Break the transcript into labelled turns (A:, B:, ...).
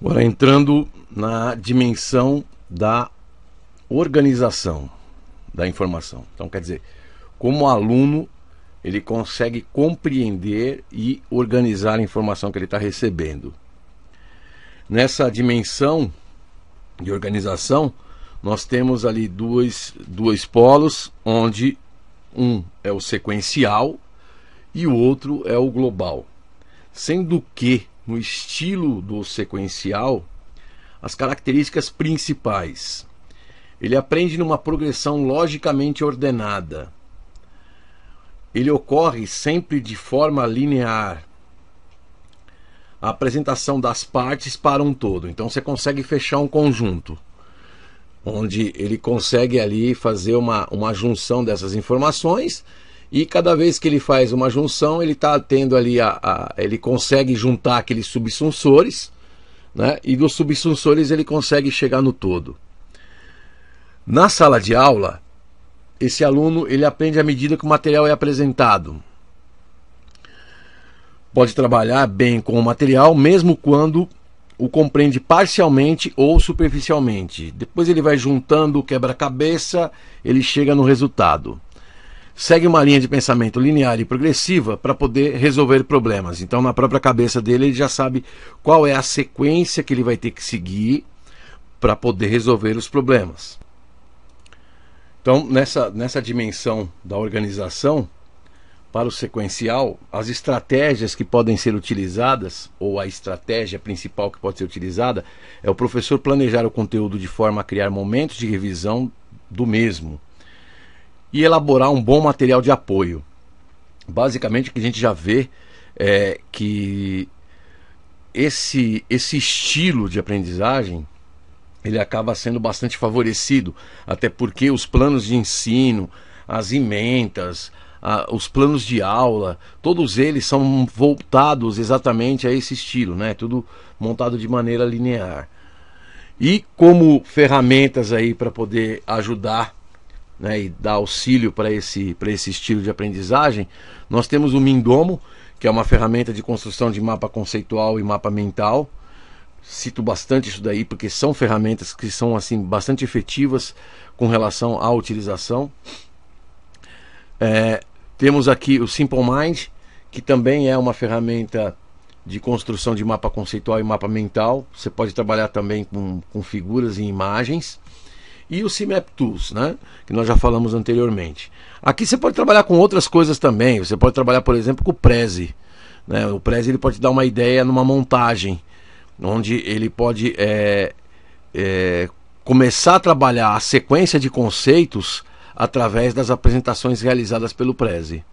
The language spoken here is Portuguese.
A: Agora entrando na dimensão da organização da informação. Então, quer dizer, como aluno, ele consegue compreender e organizar a informação que ele está recebendo. Nessa dimensão de organização, nós temos ali dois, dois polos, onde um é o sequencial e o outro é o global. Sendo que no estilo do sequencial as características principais. Ele aprende numa progressão logicamente ordenada. Ele ocorre sempre de forma linear. A apresentação das partes para um todo. Então você consegue fechar um conjunto, onde ele consegue ali fazer uma, uma junção dessas informações e cada vez que ele faz uma junção, ele está tendo ali a, a, ele consegue juntar aqueles subsunsores, né? E dos subsunsores ele consegue chegar no todo. Na sala de aula, esse aluno ele aprende à medida que o material é apresentado. Pode trabalhar bem com o material, mesmo quando o compreende parcialmente ou superficialmente. Depois ele vai juntando o quebra-cabeça, ele chega no resultado segue uma linha de pensamento linear e progressiva para poder resolver problemas. Então, na própria cabeça dele, ele já sabe qual é a sequência que ele vai ter que seguir para poder resolver os problemas. Então, nessa, nessa dimensão da organização, para o sequencial, as estratégias que podem ser utilizadas, ou a estratégia principal que pode ser utilizada, é o professor planejar o conteúdo de forma a criar momentos de revisão do mesmo e elaborar um bom material de apoio. Basicamente, o que a gente já vê é que esse, esse estilo de aprendizagem ele acaba sendo bastante favorecido, até porque os planos de ensino, as ementas, a, os planos de aula, todos eles são voltados exatamente a esse estilo, né? Tudo montado de maneira linear. E como ferramentas aí para poder ajudar né, e dá auxílio para esse, esse estilo de aprendizagem, nós temos o Mindomo, que é uma ferramenta de construção de mapa conceitual e mapa mental. Cito bastante isso daí porque são ferramentas que são assim bastante efetivas com relação à utilização. É, temos aqui o Simple Mind, que também é uma ferramenta de construção de mapa conceitual e mapa mental. Você pode trabalhar também com, com figuras e imagens e o CIMAP Tools, né? que nós já falamos anteriormente. Aqui você pode trabalhar com outras coisas também. Você pode trabalhar, por exemplo, com o Prezi. Né? O Prezi ele pode te dar uma ideia numa montagem, onde ele pode é, é, começar a trabalhar a sequência de conceitos através das apresentações realizadas pelo Prezi.